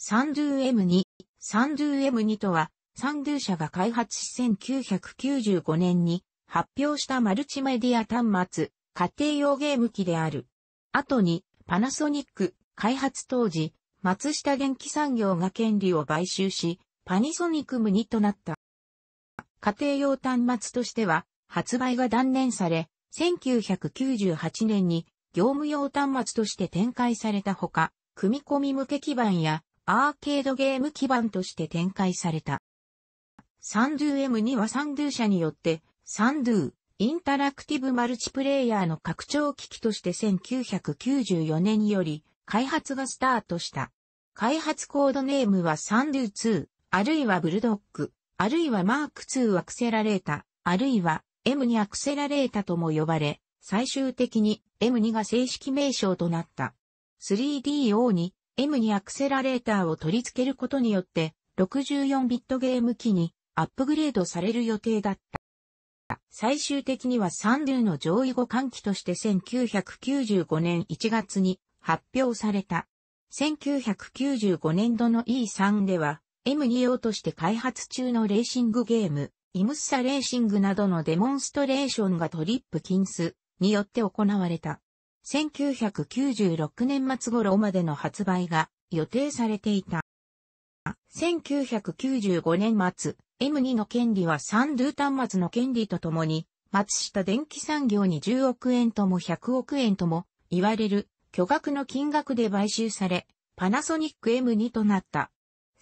サンドゥ M2。サンドゥ M2 とは、サンドゥ社が開発し1995年に発表したマルチメディア端末、家庭用ゲーム機である。後に、パナソニック、開発当時、松下電機産業が権利を買収し、パニソニックム2となった。家庭用端末としては、発売が断念され、1998年に業務用端末として展開されたほか、組み込み向け基板やアーケードゲーム基盤として展開された。サンドゥ M にはサンドゥ社によって、サンドゥ、インタラクティブマルチプレイヤーの拡張機器として1994年より開発がスタートした。開発コードネームはサンドゥ2、あるいはブルドッグ、あるいはマーク2アクセラレータ、あるいは M2 アクセラレータとも呼ばれ、最終的に M2 が正式名称となった。3DO に M にアクセラレーターを取り付けることによって、64ビットゲーム機にアップグレードされる予定だった。最終的にはサンューの上位互換機として1995年1月に発表された。1995年度の E3 では M2 用として開発中のレーシングゲーム、イムッサレーシングなどのデモンストレーションがトリップ禁止によって行われた。1996年末頃までの発売が予定されていた。1995年末、M2 の権利はサンドゥ端末の権利とともに、松下電機産業に10億円とも100億円とも言われる巨額の金額で買収され、パナソニック M2 となった。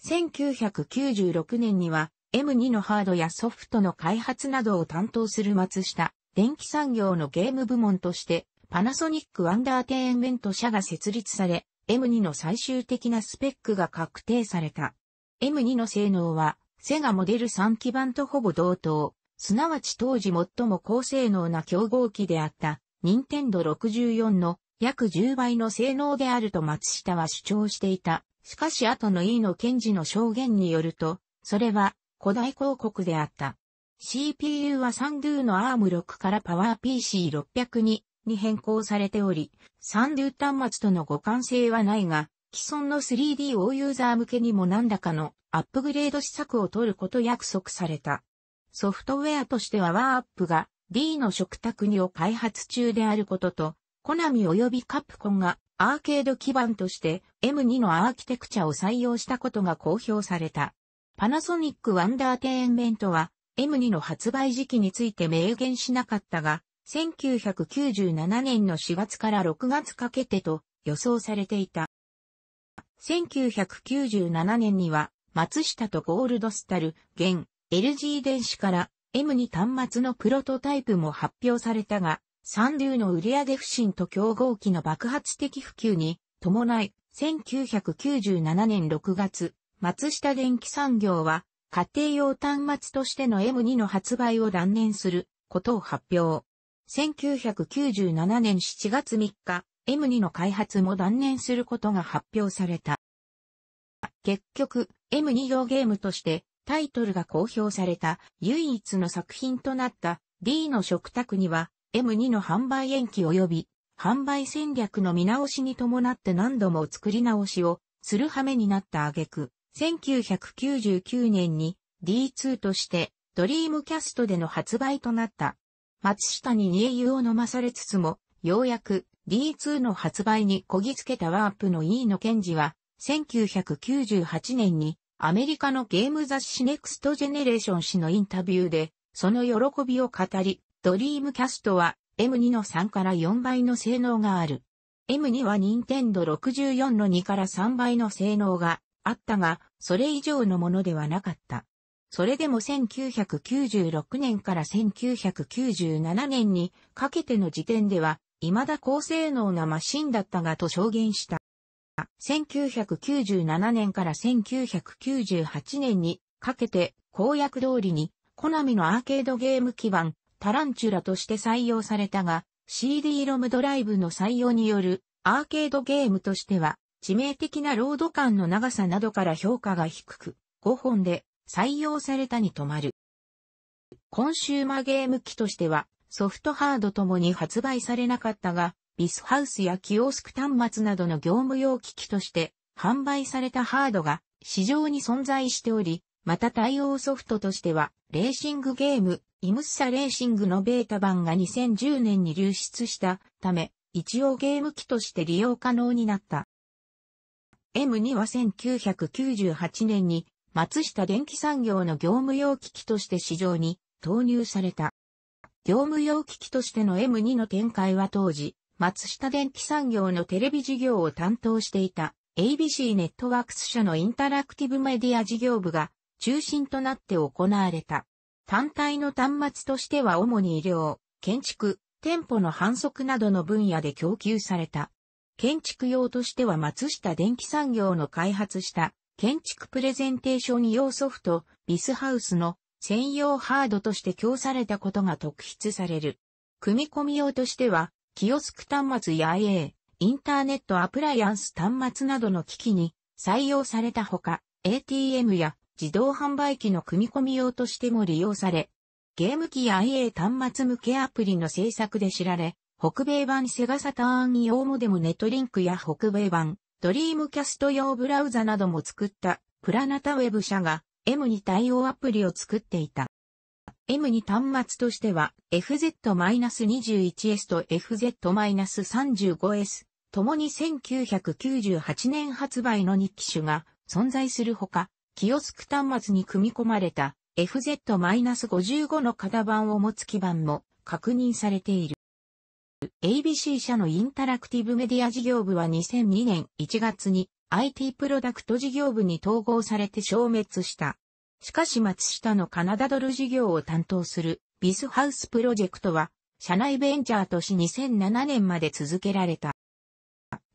1996年には M2 のハードやソフトの開発などを担当する松下電機産業のゲーム部門としてパナソニックアンダーテインメント社が設立され、M2 の最終的なスペックが確定された。M2 の性能は、セガモデル3基盤とほぼ同等、すなわち当時最も高性能な競合機であった、任天堂64の約10倍の性能であると松下は主張していた。しかし後の E の検事の証言によると、それは古代広告であった。CPU はサンドゥの ARM6 からパワー p c 6 0 0にに変更されており、サンデュ端末との互換性はないが、既存の 3DO ユーザー向けにも何らかのアップグレード施策を取ること約束された。ソフトウェアとしてはワーアップが D の食卓にを開発中であることと、コナミ及びカプコンがアーケード基盤として M2 のアーキテクチャを採用したことが公表された。パナソニックワンダーテインメントは M2 の発売時期について明言しなかったが、1997年の4月から6月かけてと予想されていた。1997年には、松下とゴールドスタル、現、LG 電子から M に端末のプロトタイプも発表されたが、サンデューの売上不振と競合機の爆発的普及に伴い、1997年6月、松下電機産業は、家庭用端末としての M2 の発売を断念することを発表。1997年7月3日、M2 の開発も断念することが発表された。結局、M2 用ゲームとしてタイトルが公表された唯一の作品となった D の食卓には M2 の販売延期及び販売戦略の見直しに伴って何度も作り直しをする羽目になった挙句、1999年に D2 としてドリームキャストでの発売となった。松下に煮え湯を飲まされつつも、ようやく D2 の発売にこぎつけたワープの E の賢治は、1998年にアメリカのゲーム雑誌ネクストジェネレーション誌のインタビューで、その喜びを語り、ドリームキャストは M2 の3から4倍の性能がある。M2 は任天堂64の2から3倍の性能があったが、それ以上のものではなかった。それでも1996年から1997年にかけての時点では、未だ高性能なマシンだったがと証言した。1997年から1998年にかけて公約通りにコナミのアーケードゲーム基盤タランチュラとして採用されたが CD ロムドライブの採用によるアーケードゲームとしては致命的なロード感の長さなどから評価が低く5本で採用されたに止まる。コンシューマーゲーム機としては、ソフトハードともに発売されなかったが、ビスハウスやキオスク端末などの業務用機器として販売されたハードが市場に存在しており、また対応ソフトとしては、レーシングゲーム、イムッサレーシングのベータ版が2010年に流出したため、一応ゲーム機として利用可能になった。M2 は1998年に松下電気産業の業務用機器として市場に投入された。業務用機器としての M2 の展開は当時、松下電気産業のテレビ事業を担当していた ABC ネットワークス社のインタラクティブメディア事業部が中心となって行われた。単体の端末としては主に医療、建築、店舗の反則などの分野で供給された。建築用としては松下電気産業の開発した建築プレゼンテーション用ソフト、ビスハウスの専用ハードとして供されたことが特筆される。組み込み用としては、キオスク端末や IA、インターネットアプライアンス端末などの機器に採用されたほか、ATM や自動販売機の組み込み用としても利用され、ゲーム機や IA 端末向けアプリの制作で知られ、北米版セガサターン用モデムネトリンクや北米版ドリームキャスト用ブラウザなども作ったプラナタウェブ社が M に対応アプリを作っていた。M に端末としては FZ-21S と FZ-35S ともに1998年発売の2機種が存在するほか、キオスク端末に組み込まれた FZ-55 の型番を持つ基板も確認されている。ABC 社のインタラクティブメディア事業部は2002年1月に IT プロダクト事業部に統合されて消滅した。しかし松下のカナダドル事業を担当するビスハウスプロジェクトは社内ベンチャーとし2007年まで続けられた。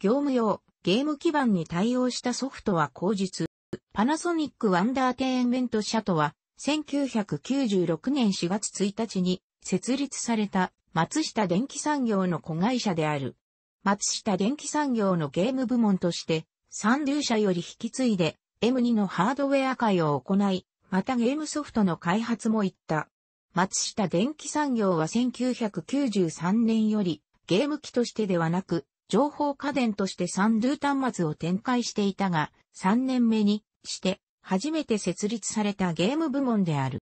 業務用、ゲーム基盤に対応したソフトは後日、パナソニックワンダーテインメント社とは1996年4月1日に設立された松下電機産業の子会社である。松下電機産業のゲーム部門として、三流社より引き継いで M2 のハードウェア会を行い、またゲームソフトの開発も行った。松下電機産業は1993年よりゲーム機としてではなく情報家電としてサンドゥ端末を展開していたが3年目にして初めて設立されたゲーム部門である。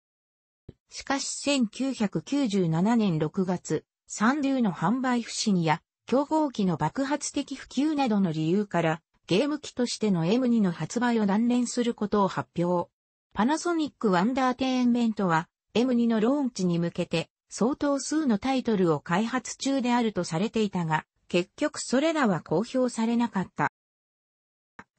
しかし1997年6月、サンデューの販売不振や、競合機の爆発的普及などの理由から、ゲーム機としての M2 の発売を断念することを発表。パナソニックワンダーテインメントは、M2 のローンチに向けて、相当数のタイトルを開発中であるとされていたが、結局それらは公表されなかった。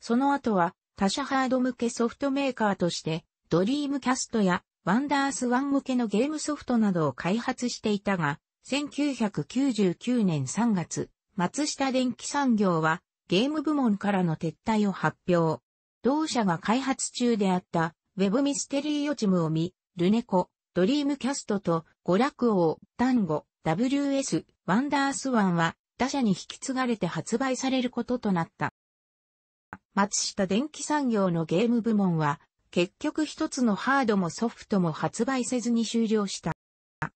その後は、他社ハード向けソフトメーカーとして、ドリームキャストやワンダースワン向けのゲームソフトなどを開発していたが、1999年3月、松下電機産業はゲーム部門からの撤退を発表。同社が開発中であったウェブミステリー予知ムを見、ルネコ、ドリームキャストと娯楽王、単語、WS、ワンダースワンは他社に引き継がれて発売されることとなった。松下電機産業のゲーム部門は結局一つのハードもソフトも発売せずに終了した。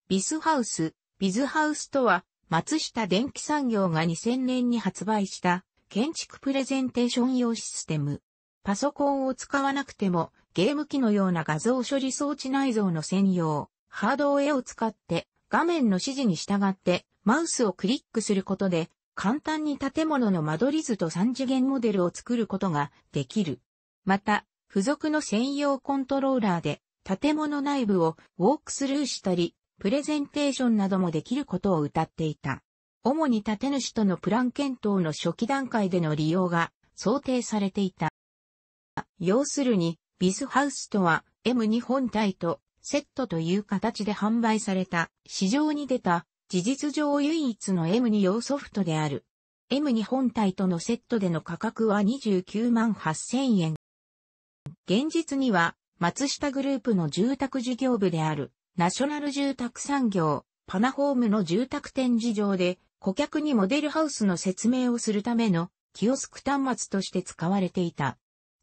ビスハウス、ビズハウスとは、松下電気産業が2000年に発売した建築プレゼンテーション用システム。パソコンを使わなくてもゲーム機のような画像処理装置内蔵の専用ハードウェアを使って画面の指示に従ってマウスをクリックすることで簡単に建物の間取り図と3次元モデルを作ることができる。また、付属の専用コントローラーで建物内部をウォークスルーしたり、プレゼンテーションなどもできることを謳っていた。主に建主とのプラン検討の初期段階での利用が想定されていた。要するに、ビズハウスとは M2 本体とセットという形で販売された市場に出た事実上唯一の M2 用ソフトである。M2 本体とのセットでの価格は29万8000円。現実には、松下グループの住宅事業部である、ナショナル住宅産業、パナホームの住宅展示場で、顧客にモデルハウスの説明をするための、キオスク端末として使われていた。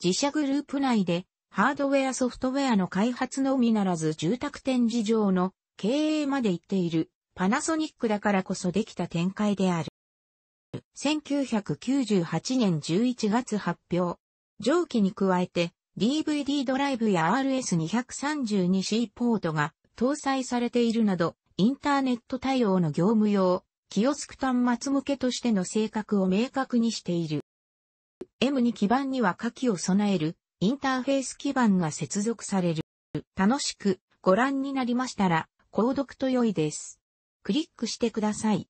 自社グループ内で、ハードウェアソフトウェアの開発のみならず住宅展示場の経営まで行っている、パナソニックだからこそできた展開である。1998年11月発表。上記に加えて、DVD ドライブや RS232C ポートが搭載されているなど、インターネット対応の業務用、キオスク端末向けとしての性格を明確にしている。M2 基板には下記を備えるインターフェース基板が接続される。楽しくご覧になりましたら、購読と良いです。クリックしてください。